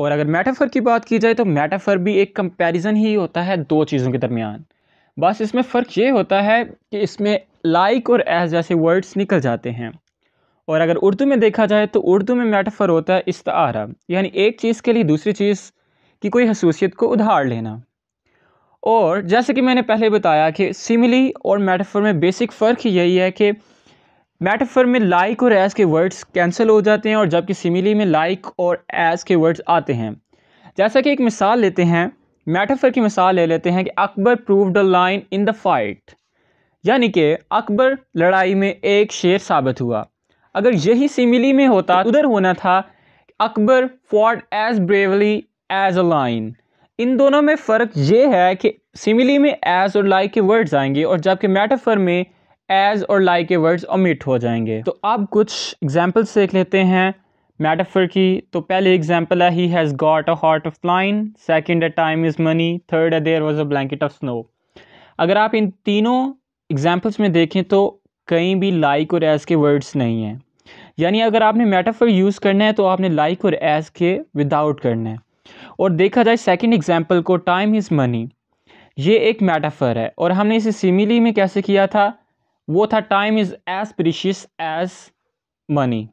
और अगर मेटाफर की बात की जाए तो मेटाफर भी एक कंपैरिजन ही होता है दो चीज़ों के दरमियान बस इसमें फ़र्क ये होता है कि इसमें लाइक और एज जैसे वर्ड्स निकल जाते हैं और अगर उर्दू में देखा जाए तो उर्दू में मेटाफर होता है इस्तारा यानी एक चीज़ के लिए दूसरी चीज़ की कोई खसूसियत को उधार लेना और जैसे कि मैंने पहले बताया कि सिमिली और मेटाफर में बेसिक फ़र्क यही है कि मेटाफर में लाइक और एस के वर्ड्स कैंसिल हो जाते हैं और जबकि सिमिली में लाइक और एस के वर्ड्स आते हैं जैसा कि एक मिसाल लेते हैं मेटाफर की मिसाल ले लेते हैं कि Akbar prove a lion in the fight यानी कि अकबर लड़ाई में एक शेर साबित हुआ अगर यही सिमिली में होता तो उधर होना था Akbar fought as bravely as a lion इन दोनों में फ़र्क ये है कि सिमिली में एज और लाइक के वर्ड्स आएंगे और जबकि मेटाफर में एज और लाई के वर्ड्स ओमिट हो जाएंगे तो अब कुछ एग्जाम्पल्स देख लेते हैं मेटाफर की तो पहले एग्जाम्पल है he has got a heart of lion second a time is money third a there was a blanket of snow अगर आप इन तीनों एग्जाम्पल्स में देखें तो कहीं भी लाइक और एज के वर्ड्स नहीं हैं यानी अगर आपने मेटाफर यूज़ करना है तो आपने लाइक और एज के विदाउट करना है और देखा जाए सेकेंड एग्जाम्पल को टाइम इज़ मनी ये एक मेटाफर है और हमने इसे सिमिली में कैसे किया था वो था time is as precious as money